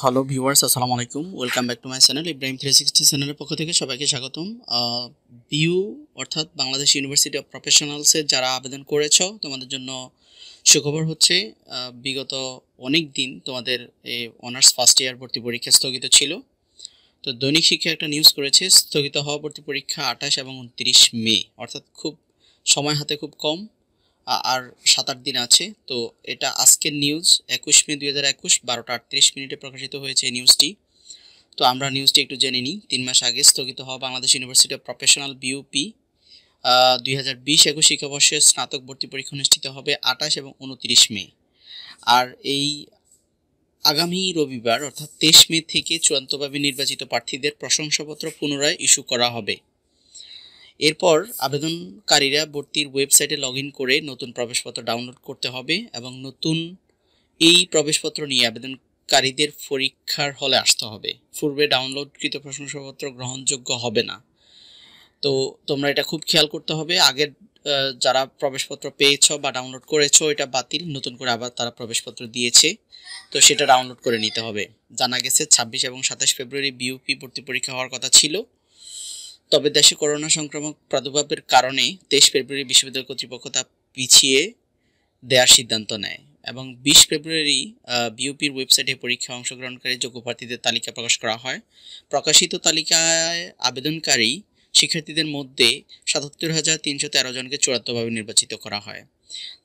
hello viewers আসসালামু আলাইকুম welcome back to my channel Ibrahim three sixty চ্যানেলের পক্ষ থেকে সবাইকে স্বাগতম বিউ অর্থাৎ বাংলাদেশ ইউনিভার্সিটি অফ প্রফেশনালসে যারা আবেদন করেছ তোমাদের জন্য সুখবর হচ্ছে বিগত অনেক দিন তোমাদের এই অনার্স ফার্স্ট ইয়ার ভর্তি পরীক্ষা স্থগিত ছিল তো দৈনিক শিক্ষা একটা নিউজ করেছে স্থগিত হওয়া ভর্তি পরীক্ষা আঠাশ এবং উনত্রিশ মে অর্থাৎ খুব সময় হাতে খুব কম আর সাত আট দিন আছে তো এটা আজকের নিউজ একুশ মে দুই হাজার একুশ বারোটা আটত্রিশ মিনিটে প্রকাশিত হয়েছে এই নিউজটি তো আমরা নিউজটি একটু জেনে নিই তিন মাস আগে স্থগিত হওয়া Bangladesh University of Professional BUP দুই হাজার বিশ একুশ শিক্ষাবর্ষে স্নাতক ভর্তি পরীক্ষা অনুষ্ঠিত হবে আঠাশ এবং উনত্রিশ মে আর এই আগামী রবিবার অর্থাৎ তেইশ মে থেকে চূড়ান্তভাবে নির্বাচিত প্রার্থীদের প্রশংসাপত্র পুনরায় ইস্যু করা হবে এরপর আবেদনকারীরা ভর্তির ওয়েবসাইটে লগ করে নতুন প্রবেশপত্র ডাউনলোড করতে হবে এবং নতুন এই প্রবেশপত্র নিয়ে আবেদনকারীদের পরীক্ষার হলে আসতে হবে পূর্বে ডাউনলোডকৃত প্রশংসাপত্র গ্রহণযোগ্য হবে না তো তোমরা এটা খুব খেয়াল করতে হবে আগের যারা প্রবেশপত্র পেয়েছ বা ডাউনলোড করেছ এটা বাতিল নতুন করে আবার তারা প্রবেশপত্র দিয়েছে তো সেটা ডাউনলোড করে নিতে হবে জানা গেছে ছাব্বিশ এবং সাতাশ ফেব্রুয়ারি বিউপি ভর্তি পরীক্ষা হওয়ার কথা ছিল তবে দেশে করোনা সংক্রমক প্রাদুর্ভাবের কারণে তেইশ ফেব্রুয়ারি বিশ্ববিদ্যালয় কর্তৃপক্ষ তা পিছিয়ে দেওয়ার সিদ্ধান্ত নেয় এবং বিশ ফেব্রুয়ারি বিউপির ওয়েবসাইটে পরীক্ষায় অংশগ্রহণকারী যোগ্য প্রার্থীদের তালিকা প্রকাশ করা হয় প্রকাশিত তালিকায় আবেদনকারী শিক্ষার্থীদের মধ্যে সাতাত্তর হাজার তিনশো তেরো জনকে চূড়ান্তভাবে নির্বাচিত করা হয়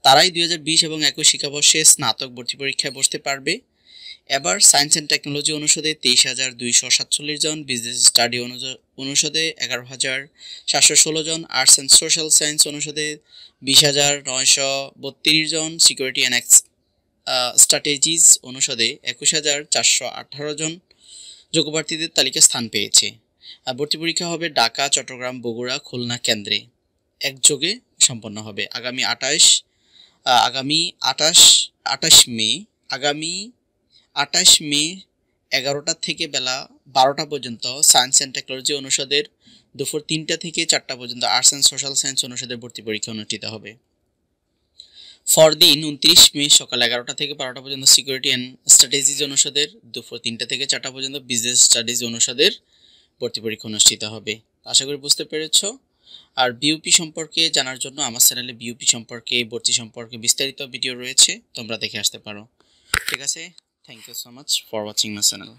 তারাই দুই হাজার বিশ এবং একুশ শিক্ষাবর্ষে স্নাতক ভর্তি পরীক্ষায় বসতে পারবে এবার সায়েন্স অ্যান্ড টেকনোলজি অনুষদে তেইশ হাজার দুইশো সাতচল্লিশ জন বিজনেস স্টাডি অনুষদে এগারো হাজার সাতশো ষোলো জন আর্টস অ্যান্ড সোশ্যাল সায়েন্স অনুষদে বিশ হাজার নয়শো বত্রিশ জন সিকিউরিটি অ্যান্ড স্ট্র্যাটেজিস অনুষদে একুশ হাজার চারশো আঠারো জন যোগ্যপ্রার্থীদের তালিকা স্থান পেয়েছে আর ভর্তি পরীক্ষা হবে ঢাকা চট্টগ্রাম বগুড়া খুলনা কেন্দ্রে একযোগে সম্পন্ন হবে আগামী আঠাশ আগামী আঠাশ আঠাশ মে আগামী আঠাশ মে এগারোটা থেকে বেলা বারোটা পর্যন্ত সায়েন্স অ্যান্ড টেকনোলজি অনুষদের দুপুর তিনটা থেকে চারটা পর্যন্ত আর্টস অ্যান্ড সোশ্যাল সায়েন্স অনুষদের ভর্তি পরীক্ষা অনুষ্ঠিত হবে ফরদিন উনত্রিশ মে সকাল এগারোটা থেকে বারোটা পর্যন্ত সিকিউরিটি অ্যান্ড স্ট্র্যাটেজিজ অনুষদের দুপুর তিনটা থেকে চারটা পর্যন্ত বিজনেস স্টাডিজ অনুষদের ভর্তি পরীক্ষা অনুষ্ঠিত হবে আশা করি বুঝতে পেরেছ আর বিউপি সম্পর্কে জানার জন্য আমার চ্যানেলে বিউপি সম্পর্কে ভর্তি সম্পর্কে বিস্তারিত ভিডিও রয়েছে তোমরা দেখে আসতে পারো ঠিক আছে thank you so much for watching my channel